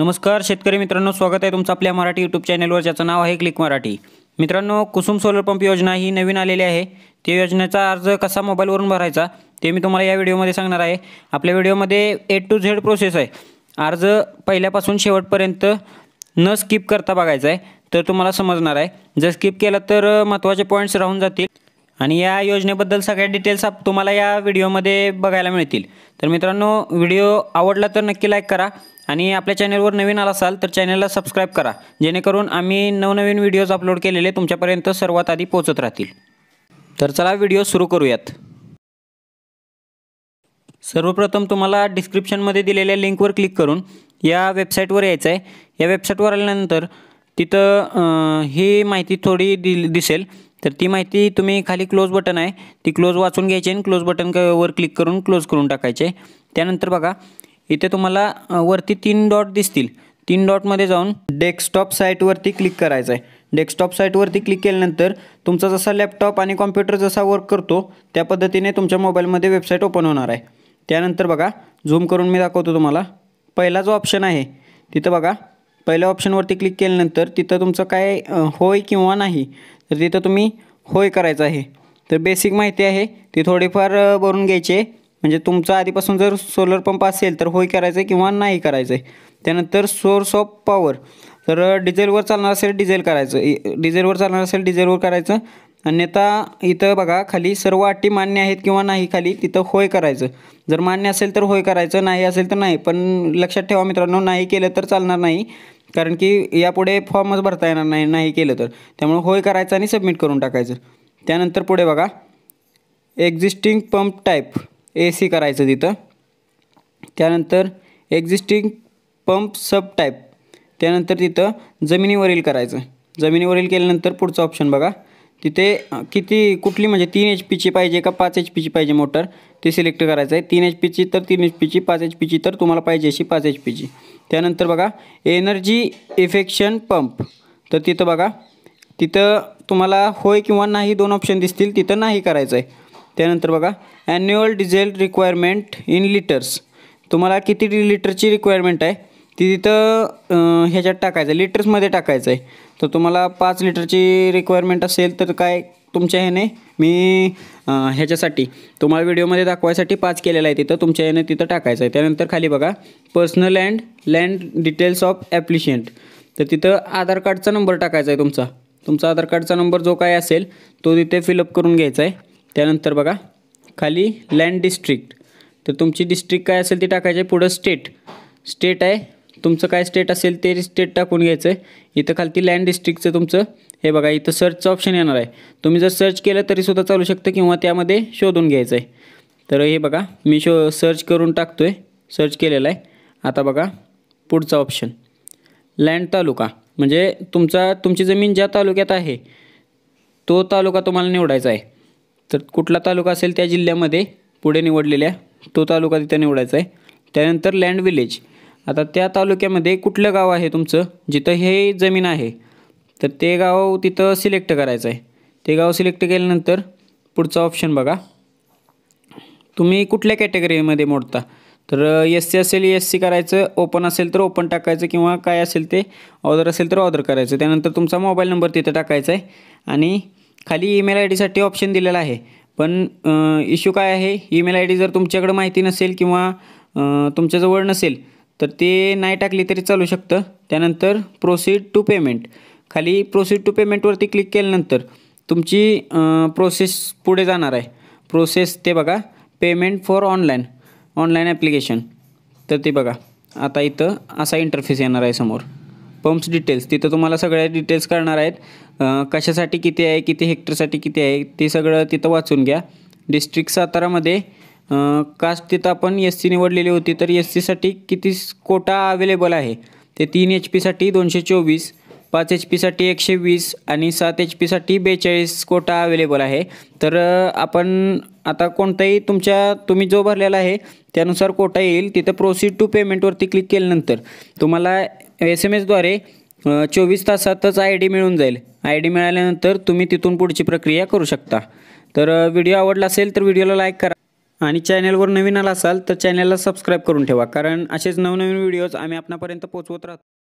नमस्कार शेतकरी मित्रांनो स्वागत आहे तुमचं आपल्या मराठी यूट्यूब चॅनलवर ज्याचं नाव आहे क्लिक मराठी मित्रांनो कुसुम सोलर पंप योजना ही नवीन आलेली आहे ते योजनेचा अर्ज कसा मोबाईलवरून भरायचा ते मी तुम्हाला या व्हिडिओमध्ये सांगणार आहे आपल्या व्हिडिओमध्ये ए टू झेड प्रोसेस आहे अर्ज पहिल्यापासून शेवटपर्यंत न स्किप करता बघायचा आहे तर तुम्हाला समजणार आहे जर स्किप केला तर महत्त्वाचे पॉईंट्स राहून जातील आणि या योजनेबद्दल सगळ्या डिटेल्स आप तुम्हाला या व्हिडिओमध्ये बघायला मिळतील तर मित्रांनो व्हिडिओ आवडला तर नक्की लाईक करा आणि आपल्या चॅनलवर नवीन आला असाल तर चॅनलला सबस्क्राईब करा जेणेकरून आम्ही नवनवीन व्हिडिओज अपलोड केलेले तुमच्यापर्यंत सर्वात आधी पोहोचत राहतील तर चला व्हिडिओ सुरू करूयात सर्वप्रथम तुम्हाला डिस्क्रिप्शनमध्ये दिलेल्या लिंकवर क्लिक करून या वेबसाईटवर यायचं आहे या वेबसाईटवर आल्यानंतर तिथं ही माहिती थोडी दिल दिसेल तर ती माहिती तुम्ही खाली क्लोज बटन आहे ती क्लोज वाचून घ्यायची आणि क्लोज बटन वर क्लिक करून क्लोज करून टाकायचे त्यानंतर बघा इथे तुम्हाला वरती तीन डॉट दिसतील तीन डॉटमध्ये जाऊन डेस्कटॉप साईटवरती क्लिक करायचं आहे डेस्कटॉप साईटवरती क्लिक केल्यानंतर तुमचा जसा लॅपटॉप आणि कॉम्प्युटर जसा वर्क करतो त्या पद्धतीने तुमच्या मोबाईलमध्ये वेबसाईट ओपन होणार आहे त्यानंतर बघा झूम करून मी दाखवतो तुम्हाला पहिला जो ऑप्शन आहे तिथं बघा पहिल्या ऑप्शनवरती क्लिक केल्यानंतर तिथं तुमचं काय होय किंवा नाही तर तिथं तुम्ही होय करायचं आहे तर बेसिक माहिती आहे ती थोडीफार भरून घ्यायची म्हणजे तुमचं आधीपासून जर सोलर पंप असेल तर होय करायचं आहे किंवा नाही करायचं आहे त्यानंतर सोर्स ऑफ पॉवर तर डिझेलवर चालणार असेल डिझेल करायचं डिझेलवर चालणार असेल डिझेलवर करायचं अन्यथा इथं बघा खाली सर्व अटी मान्य आहेत किंवा नाही खाली तिथं होय करायचं जर मान्य असेल तर होय करायचं नाही असेल तर नाही पण लक्षात ठेवा मित्रांनो नाही केलं तर चालणार नाही कारण की यापुढे फॉर्मच भरता येणार नाही नाही केलं तर त्यामुळे होय करायचं आणि सबमिट करून टाकायचं त्यानंतर पुढे बघा existing pump type A C करायचं तिथं त्यानंतर एक्झिस्टिंग पंप सब टाईप त्यानंतर तिथं जमिनीवरील करायचं जमिनीवरील केल्यानंतर पुढचं ऑप्शन बघा तिथे किती कुठली म्हणजे तीन एच पीची पाहिजे का पाच एच पीची पाहिजे मोटर ती सिलेक्ट करायचं आहे तीन एच पीची तर तीन एच पीची पाच एच पीची तर तुम्हाला पाहिजे अशी पाच एच पीची त्यानंतर बघा एनर्जी इफेक्शन पंप तर तिथं बघा तिथं तुम्हाला होय किंवा नाही दोन ऑप्शन दिसतील तिथं नाही करायचं आहे त्यानंतर बघा annual diesel requirement in litres तुम्हाला किती लिटरची रिक्वायरमेंट आहे ती तिथं ह्याच्यात टाकायचं आहे लिटर्समध्ये टाकायचं आहे तर तुम्हाला पाच लिटरची रिक्वायरमेंट असेल तर काय तुमच्या ह्याने मी ह्याच्यासाठी तुम्हाला व्हिडिओमध्ये दाखवायसाठी पाच केलेला आहे तिथं तुमच्या ह्याने तिथं टाकायचं आहे त्यानंतर खाली बघा personal and land details of applicant तर तिथं आधार कार्डचा नंबर टाकायचा आहे तुमचा तुमचा आधार कार्डचा नंबर जो काय असेल तो तिथे फिलअप करून घ्यायचा आहे त्यानंतर बघा खाली लँड डिस्ट्रिक्ट तर तुमची डिस्ट्रिक्ट काय असेल ती टाकायची आहे पुढं स्टेट स्टेट आहे तुमचं काय स्टेट असेल ते स्टेट टाकून घ्यायचं आहे इथं खालती लँड डिस्ट्रिक्टचं तुमचं हे बघा इथं सर्चचं ऑप्शन येणार आहे तुम्ही जर सर्च केलं तरीसुद्धा चालू शकतं किंवा त्यामध्ये शोधून घ्यायचं आहे तर हे बघा मी शो सर्च करून टाकतो आहे सर्च केलेलं आहे आता बघा पुढचा ऑप्शन लँड तालुका म्हणजे तुमचा तुमची जमीन ज्या तालुक्यात आहे तो तालुका तुम्हाला निवडायचा आहे तर कुठला तालुका असेल त्या जिल्ह्यामध्ये पुढे निवडलेल्या तो तालुका तिथं निवडायचा आहे त्यानंतर लँड विलेज आता त्या तालुक्यामध्ये कुठलं गाव आहे तुमचं जिथं हे जमीन आहे तर ते गाव तिथं सिलेक्ट करायचं आहे ते गाव सिलेक्ट केल्यानंतर पुढचा ऑप्शन बघा तुम्ही कुठल्या कॅटेगरीमध्ये मोडता तर एस सी असेल एस सी करायचं ओपन असेल तर ओपन टाकायचं किंवा काय असेल ते ऑर्डर असेल तर ऑर्डर करायचं त्यानंतर तुमचा मोबाईल नंबर तिथं टाकायचा आहे आणि खाली ईमेल आय डीसाठी ऑप्शन दिलेला आहे पण इश्यू काय आहे ईमेल आय डी जर तुमच्याकडं माहिती नसेल किंवा तुमच्याजवळ नसेल तर ते नाही टाकली तरी चालू शकतं त्यानंतर प्रोसीड टू पेमेंट खाली प्रोसीड टू पेमेंटवरती क्लिक केल्यानंतर तुमची प्रोसेस पुढे जाणार आहे प्रोसेस ते बघा payment for online online application तर ते बघा आता इथं असा इंटरफेस येणार आहे समोर पंप्स डिटेल्स तिथं तुम्हाला सगळ्या डिटेल्स करणार आहेत कशासाठी किती आहे किती हेक्टरसाठी किती आहे ते सगळं तिथं वाचून घ्या डिस्ट्रिक्ट सातारामध्ये कास्ट तिथं आपण एस सी निवडलेली होती तर एस सीसाठी किती कोटा अवेलेबल आहे ते तीन एच पीसाठी दोनशे चोवीस पाच एच पीसाठी एकशे वीस आणि सात एच पीसाठी बेचाळीस कोटा अवेलेबल आहे तर आपण आता कोणताही तुमच्या तुम्ही जो भरलेला आहे त्यानुसार कोटा येईल तिथं प्रोसीड टू पेमेंटवरती क्लिक केल्यानंतर तुम्हाला एस एम एसद्वारे चोवीस तासातच आय डी मिळून जाईल आय डी मिळाल्यानंतर तुम्ही तिथून पुढची प्रक्रिया करू शकता तर व्हिडिओ आवडला असेल तर व्हिडिओला लाईक करा आणि चॅनलवर नवीन आला असाल तर चॅनलला सबस्क्राईब करून ठेवा कारण असेच नवनवीन व्हिडिओज आम्ही आपणापर्यंत पोचवत राहतो